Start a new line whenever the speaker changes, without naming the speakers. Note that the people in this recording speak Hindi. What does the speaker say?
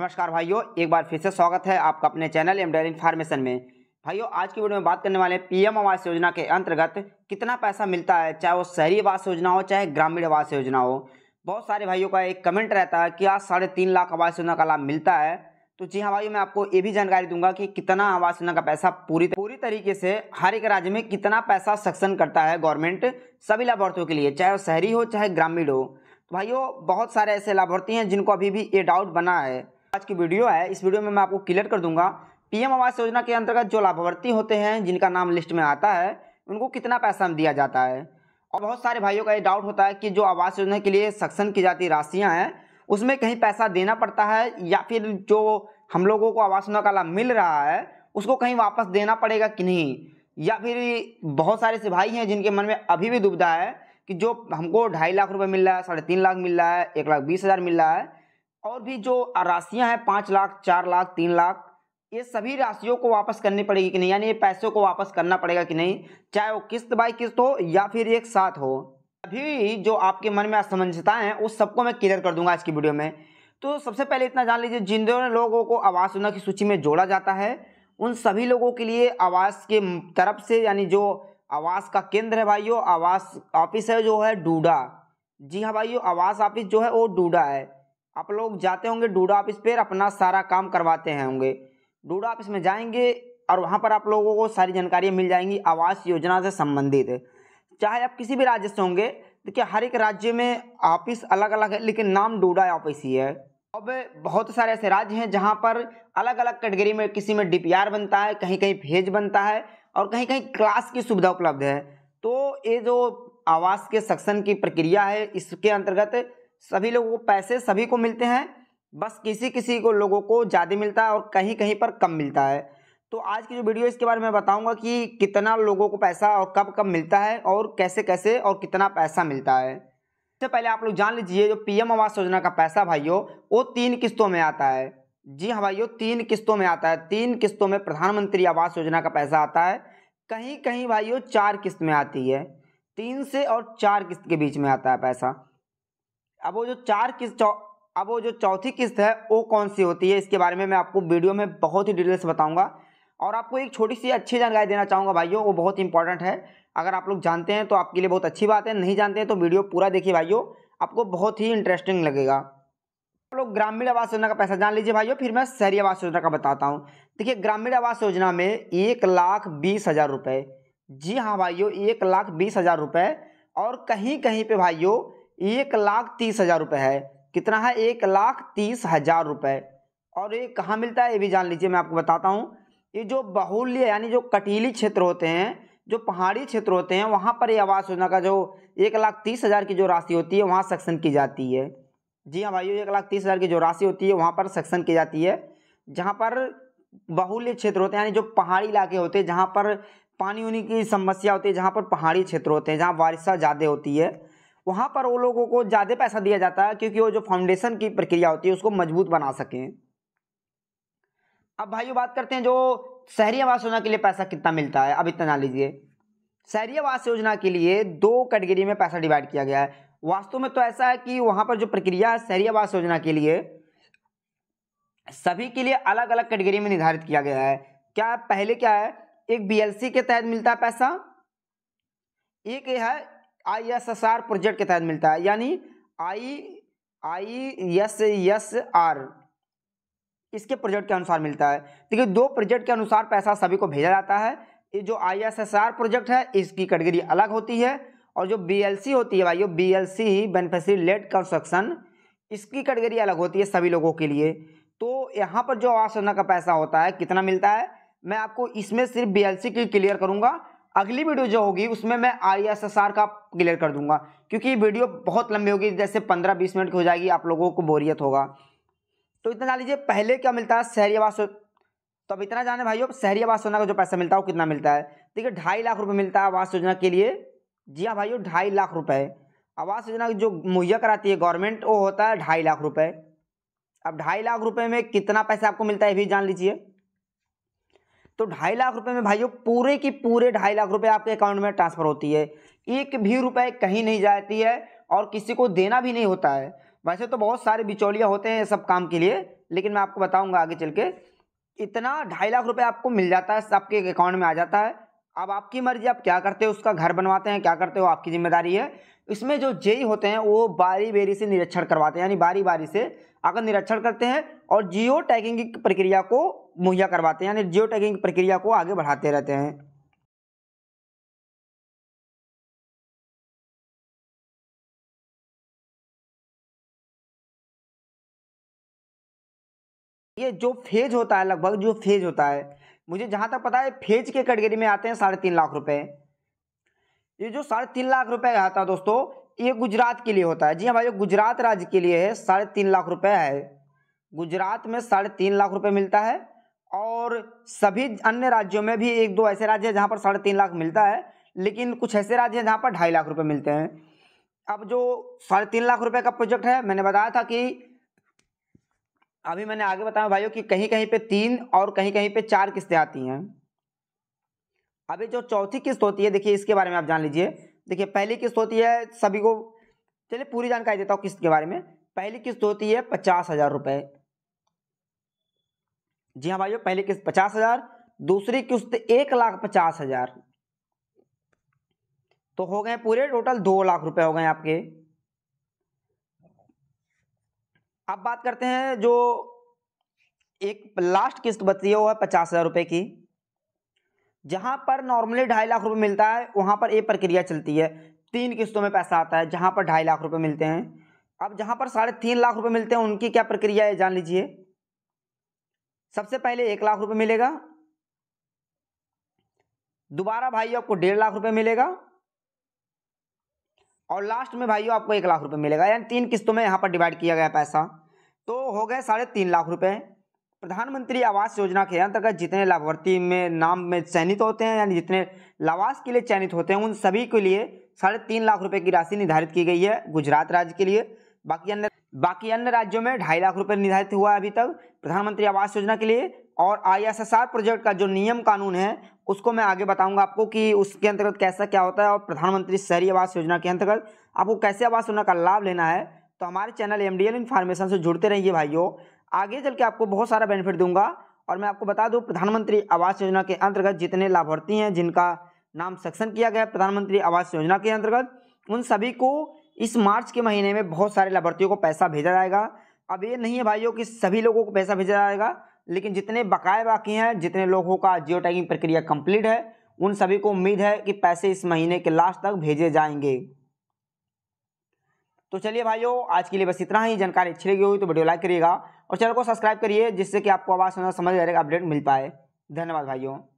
नमस्कार भाइयों एक बार फिर से स्वागत है आपका अपने चैनल एमडेल इन्फॉर्मेशन में भाइयों आज की वीडियो में बात करने वाले पीएम आवास योजना के अंतर्गत कितना पैसा मिलता है चाहे वो शहरी आवास योजना हो चाहे ग्रामीण आवास योजना हो बहुत सारे भाइयों का एक कमेंट रहता है कि आज साढ़े तीन लाख आवास योजना का लाभ मिलता है तो जी हाँ भाई मैं आपको ये भी जानकारी दूंगा कि कितना आवास योजना का पैसा पूरी पूरी तरीके से हर एक राज्य में कितना पैसा सक्सन करता है गवर्नमेंट सभी लाभार्थियों के लिए चाहे वो शहरी हो चाहे ग्रामीण हो तो भाइयों बहुत सारे ऐसे लाभार्थी हैं जिनको अभी भी ये डाउट बना है आज की वीडियो है इस वीडियो में मैं आपको क्लियर कर दूंगा पीएम आवास योजना के अंतर्गत जो लाभवर्ती होते हैं जिनका नाम लिस्ट में आता है उनको कितना पैसा दिया जाता है और बहुत सारे भाइयों का ये डाउट होता है कि जो आवास योजना के लिए सक्सन की जाती राशियाँ हैं उसमें कहीं पैसा देना पड़ता है या फिर जो हम लोगों को आवास योजना का लाभ मिल रहा है उसको कहीं वापस देना पड़ेगा कि नहीं या फिर बहुत सारे से भाई हैं जिनके मन में अभी भी दुविधा है कि जो हमको ढाई लाख रुपए मिल रहा है साढ़े तीन लाख मिल रहा है एक लाख बीस हज़ार मिल रहा है और भी जो राशियां हैं पाँच लाख चार लाख तीन लाख ये सभी राशियों को वापस करनी पड़ेगी कि नहीं यानी ये पैसों को वापस करना पड़ेगा कि नहीं चाहे वो किस्त बाय किस्त हो या फिर एक साथ हो अभी जो आपके मन में असमंजता हैं उस सबको मैं क्लियर कर दूंगा आज की वीडियो में तो सबसे पहले इतना जान लीजिए जिन दोनों लोगों को आवास योजना की सूची में जोड़ा जाता है उन सभी लोगों के लिए आवास के तरफ से यानी जो आवास का केंद्र है भाइयों आवास ऑफिस है जो है डूडा जी हाँ भाइयों आवास ऑफिस जो है वो डूडा है आप लोग जाते होंगे डूडा ऑफिस पर अपना सारा काम करवाते हैं होंगे डूडा ऑफिस में जाएंगे और वहाँ पर आप लोगों को सारी जानकारियाँ मिल जाएंगी आवास योजना से संबंधित चाहे आप किसी भी राज्य से होंगे देखिए हर एक राज्य में ऑफिस अलग अलग है लेकिन नाम डूडा ऑफिस ही है अब बहुत सारे ऐसे राज्य हैं जहाँ पर अलग अलग कैटेगरी में किसी में डीपीआर बनता है कहीं कहीं भेज बनता है और कहीं कहीं क्लास की सुविधा उपलब्ध है तो ये जो आवास के सक्शन की प्रक्रिया है इसके अंतर्गत सभी लोगों को पैसे सभी को मिलते हैं बस किसी किसी को लोगों को ज़्यादा मिलता है और कहीं कहीं पर कम मिलता है तो आज की जो वीडियो इसके बारे में बताऊंगा कि कितना लोगों को पैसा और कब कब मिलता है और कैसे कैसे और कितना पैसा मिलता है सबसे पहले आप लोग जान लीजिए जो पीएम आवास योजना का पैसा भाइयों वो तीन किस्तों में आता है जी हाँ भाइयों तीन किस्तों में आता है तीन किस्तों में प्रधानमंत्री आवास योजना का पैसा आता है कहीं कहीं भाइयों चार किस्त में आती है तीन से और चार किस्त के बीच में आता है पैसा अब वो जो चार किस्त अब वो जो चौथी किस्त है वो कौन सी होती है इसके बारे में मैं आपको वीडियो में बहुत ही डिटेल से बताऊंगा और आपको एक छोटी सी अच्छी जानकारी देना चाहूँगा भाइयों वो बहुत इंपॉर्टेंट है अगर आप लोग जानते हैं तो आपके लिए बहुत अच्छी बात है नहीं जानते हैं तो वीडियो पूरा देखिए भाइयों आपको बहुत ही इंटरेस्टिंग लगेगा आप लोग ग्रामीण आवास योजना का पैसा जान लीजिए भाइयों फिर मैं शहरी आवास योजना का बताता हूँ देखिए ग्रामीण आवास योजना में एक लाख बीस हज़ार रुपये जी हाँ भाइयों एक लाख बीस हज़ार रुपये और कहीं कहीं पे भाइयों एक लाख तीस हजार रुपये है कितना है एक लाख तीस हजार रुपये और ये कहाँ मिलता है ये भी जान लीजिए मैं आपको बताता हूँ ये जो बाहुल्य यानी जो कटीली क्षेत्र होते हैं जो पहाड़ी क्षेत्र होते हैं वहाँ पर ये आवास योजना का जो एक लाख तीस हज़ार की जो राशि होती है वहाँ सेक्शन की जाती है जी हाँ भाइयों एक लाख तीस हज़ार की जो राशि होती है वहाँ पर सेक्शन की जाती है जहाँ पर बाहुल्य क्षेत्र होते हैं यानी जो पहाड़ी इलाके होते हैं जहाँ पर पानी उनी की समस्या होती है जहाँ पर पहाड़ी क्षेत्र होते हैं जहाँ बारिशा ज़्यादा होती है वहाँ पर वो लोगों को ज़्यादा पैसा दिया जाता है क्योंकि वो जो फाउंडेशन की प्रक्रिया होती है उसको मजबूत बना सकें अब भाई बात करते हैं जो शहरी आवास योजना के लिए पैसा कितना मिलता है अब इतना जान लीजिए शहरी आवास योजना के लिए दो कैटेगरी में पैसा डिवाइड किया गया है वास्तव में तो ऐसा है कि वहाँ पर जो प्रक्रिया है शहरी आवास योजना के लिए सभी के लिए अलग अलग कैटेगरी में निर्धारित किया गया है क्या पहले क्या है एक बीएलसी के तहत मिलता है पैसा एक है I S S R project के तहत मिलता है यानी I I S S R इसके प्रोजेक्ट के अनुसार मिलता है देखिए दो प्रोजेक्ट के अनुसार पैसा सभी को भेजा जाता है ये जो I S S R project है इसकी कैटेगरी अलग होती है और जो बी एल सी होती है भाई B L C beneficiary led construction इसकी कैटेगरी अलग होती है सभी लोगों के लिए तो यहाँ पर जो आवास योजना का पैसा होता है कितना मिलता है मैं आपको इसमें सिर्फ बी एल सी की क्लियर करूँगा अगली वीडियो जो होगी उसमें मैं आई एस एस आर का क्लियर कर दूंगा क्योंकि ये वीडियो बहुत लंबी होगी जैसे पंद्रह बीस मिनट की हो जाएगी आप लोगों को बोरियत होगा तो इतना जान लीजिए पहले क्या मिलता है शहरी आवास तो अब इतना जाने भाई अब शहरी आवास योजना का जो पैसा मिलता है वो कितना मिलता है देखिए ढाई लाख रुपये मिलता है आवास योजना के लिए जी हाँ भाइयों ढाई लाख रुपये आवास योजना जो मुहैया कराती है गवर्नमेंट वो होता है ढाई लाख रुपये अब ढाई लाख रुपये में कितना पैसा आपको मिलता है ये भी जान लीजिए तो ढाई लाख रुपए में भाइयों पूरे की पूरे ढाई लाख रुपए आपके अकाउंट में ट्रांसफर होती है एक भी रुपए कहीं नहीं जाती है और किसी को देना भी नहीं होता है वैसे तो बहुत सारे बिचौलिया होते हैं सब काम के लिए लेकिन मैं आपको बताऊंगा आगे चल के इतना ढाई लाख रुपये आपको मिल जाता है आपके अकाउंट में आ जाता है अब आपकी मर्जी आप क्या करते हो उसका घर बनवाते हैं क्या करते हो आपकी जिम्मेदारी है इसमें जो जेई होते हैं वो बारी बेरी से निरीक्षण करवाते हैं यानी बारी बारी से आकर निरीक्षण करते हैं और जियो टैगिंग की प्रक्रिया को मुहैया करवाते हैं यानी जियो टैगिंग प्रक्रिया को आगे बढ़ाते रहते हैं ये जो फेज होता है लगभग जो फेज होता है मुझे जहां तक पता है फेज के कैटेगरी में आते हैं साढ़े तीन लाख रुपए ये जो साढ़े तीन लाख रुपए आता है दोस्तों ये गुजरात के लिए होता है जी हाँ भाई गुजरात राज्य के लिए है साढ़े तीन लाख रुपए है गुजरात में साढ़े तीन लाख रुपए मिलता है और सभी अन्य राज्यों में भी एक दो ऐसे राज्य हैं जहाँ पर साढ़े तीन लाख मिलता है लेकिन कुछ ऐसे राज्य हैं जहाँ पर ढाई लाख रुपए मिलते हैं अब जो साढ़े तीन लाख रुपए का प्रोजेक्ट है मैंने बताया था कि अभी मैंने आगे बताया भाइयों कि कहीं कहीं पे तीन और कहीं कहीं पे चार किस्तें आती हैं अभी जो चौथी किस्त होती है देखिए इसके बारे में आप जान लीजिए देखिए पहली किस्त होती है सभी को चलिए पूरी जानकारी देता हूँ किस्त के बारे में पहली किस्त होती है पचास हज़ार रुपये जी हाँ भाइयों पहली किस्त पचास हजार दूसरी किस्त एक लाख पचास हजार तो हो गए पूरे टोटल दो लाख रुपए हो गए आपके अब बात करते हैं जो एक लास्ट किस्त बचती है वो है पचास हजार रुपये की जहां पर नॉर्मली ढाई लाख रुपए मिलता है वहां पर एक प्रक्रिया चलती है तीन किस्तों में पैसा आता है जहां पर ढाई लाख रुपए मिलते हैं अब जहां पर साढ़े तीन लाख रुपए मिलते हैं उनकी क्या प्रक्रिया है जान लीजिए सबसे पहले एक लाख रुपए मिलेगा दोबारा भाइयों आपको डेढ़ लाख रुपए मिलेगा और लास्ट में भाइयों आपको एक लाख रुपए मिलेगा यानी तीन किस्तों में यहाँ पर डिवाइड किया गया पैसा तो हो गए साढ़े तीन लाख रुपए प्रधानमंत्री आवास योजना के अंतर्गत जितने लाभार्थी में नाम में चयनित होते हैं यानी जितने लावास के लिए चयनित होते हैं उन सभी के लिए साढ़े तीन लाख रुपए की राशि निर्धारित की गई है गुजरात राज्य के लिए बाकी अन्य बाकी अन्य राज्यों में ढाई लाख रुपए निर्धारित हुआ है अभी तक प्रधानमंत्री आवास योजना के लिए और आईएसएसआर प्रोजेक्ट का जो नियम कानून है उसको मैं आगे बताऊंगा आपको कि उसके अंतर्गत कैसा क्या होता है और प्रधानमंत्री शहरी आवास योजना के अंतर्गत आपको कैसे आवास योजना का लाभ लेना है तो हमारे चैनल एम डी इन्फॉर्मेशन से जुड़ते रहिए भाइयों आगे चल के आपको बहुत सारा बेनिफिट दूंगा और मैं आपको बता दूँ प्रधानमंत्री आवास योजना के अंतर्गत जितने लाभार्थी हैं जिनका नाम सेक्शन किया गया प्रधानमंत्री आवास योजना के अंतर्गत उन सभी को इस मार्च के महीने में बहुत सारे लाभार्थियों को पैसा भेजा जाएगा अब ये नहीं है भाइयों कि सभी लोगों को पैसा भेजा जाएगा लेकिन जितने बकाए बाकी हैं जितने लोगों का जियो टैगिंग प्रक्रिया कंप्लीट है उन सभी को उम्मीद है कि पैसे इस महीने के लास्ट तक भेजे जाएंगे तो चलिए भाइयों आज के लिए बस इतना ही जानकारी अच्छी लगी हुई तो वीडियो लाइक करिएगा और चैनल को सब्सक्राइब करिए जिससे कि आपको आवाज़ सुनना समझ अपडेट मिल पाए धन्यवाद भाइयों